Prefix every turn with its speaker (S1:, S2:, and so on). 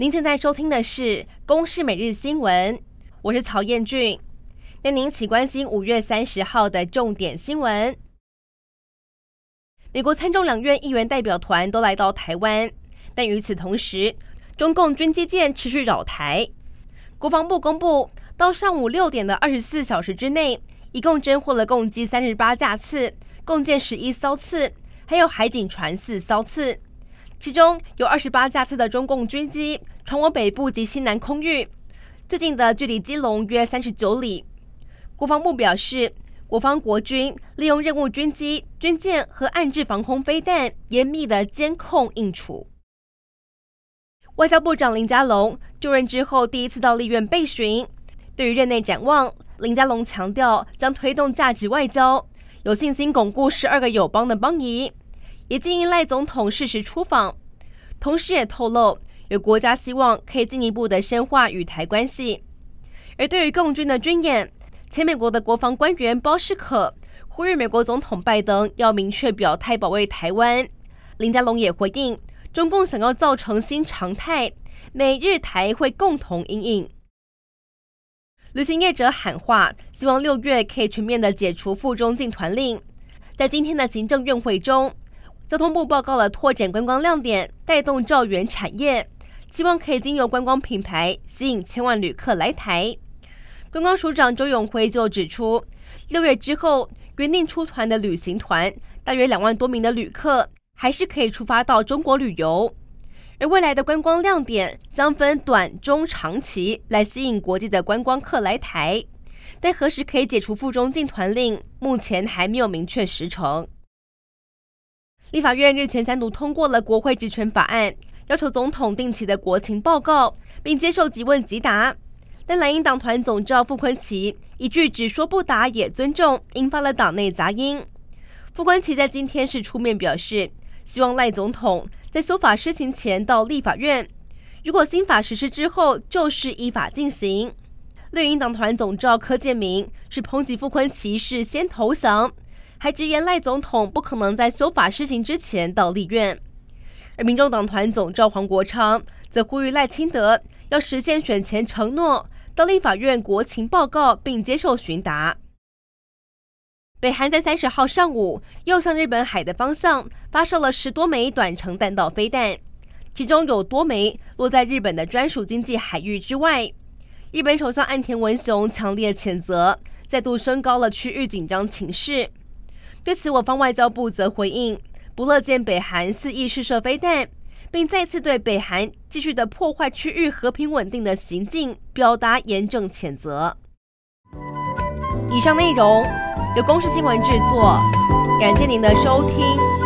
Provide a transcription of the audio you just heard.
S1: 您现在收听的是《公视每日新闻》，我是曹燕俊。那您起关心五月三十号的重点新闻：美国参众两院议员代表团都来到台湾，但与此同时，中共军机舰持续扰台。国防部公布，到上午六点的二十四小时之内，一共侦获了共计三十八架次，共建十一艘次，还有海警船四艘次。其中有二十八架次的中共军机闯我北部及西南空域，最近的距离基隆约三十九里。国防部表示，我方国军利用任务军机、军舰和暗制防空飞弹，严密的监控应处。外交部长林佳龙就任之后第一次到立院备询，对于任内展望，林佳龙强调将推动价值外交，有信心巩固十二个友邦的邦谊。也建议赖总统适时出访，同时也透露有国家希望可以进一步的深化与台关系。而对于共军的军演，前美国的国防官员包士可呼吁美国总统拜登要明确表态保卫台湾。林佳龙也回应，中共想要造成新常态，美日台会共同应应。旅行业者喊话，希望六月可以全面的解除附中禁团令。在今天的行政院会中。交通部报告了拓展观光亮点，带动照源产业，希望可以经由观光品牌吸引千万旅客来台。观光署长周永辉就指出，六月之后原定出团的旅行团，大约两万多名的旅客，还是可以出发到中国旅游。而未来的观光亮点将分短、中、长期来吸引国际的观光客来台，但何时可以解除附中进团令，目前还没有明确时程。立法院日前三读通过了国会职权法案，要求总统定期的国情报告，并接受即问即答。但蓝营党团总召傅昆奇一句只说不答也尊重，引发了党内杂音。傅昆奇在今天是出面表示，希望赖总统在修法施行前到立法院，如果新法实施之后，就是依法进行。绿营党团总召柯建明是抨击傅昆奇是先投降。还直言赖总统不可能在修法施行之前到立院。而民众党团总召黄国昌则呼吁赖清德要实现选前承诺，到立法院国情报告并接受询答。北韩在三十号上午又向日本海的方向发射了十多枚短程弹道飞弹，其中有多枚落在日本的专属经济海域之外。日本首相岸田文雄强烈谴责，再度升高了区域紧张情势。对此，我方外交部则回应：不乐见北韩肆意试射飞弹，并再次对北韩继续的破坏区域和平稳定的行径表达严正谴责。以上内容由公视新闻制作，感谢您的收听。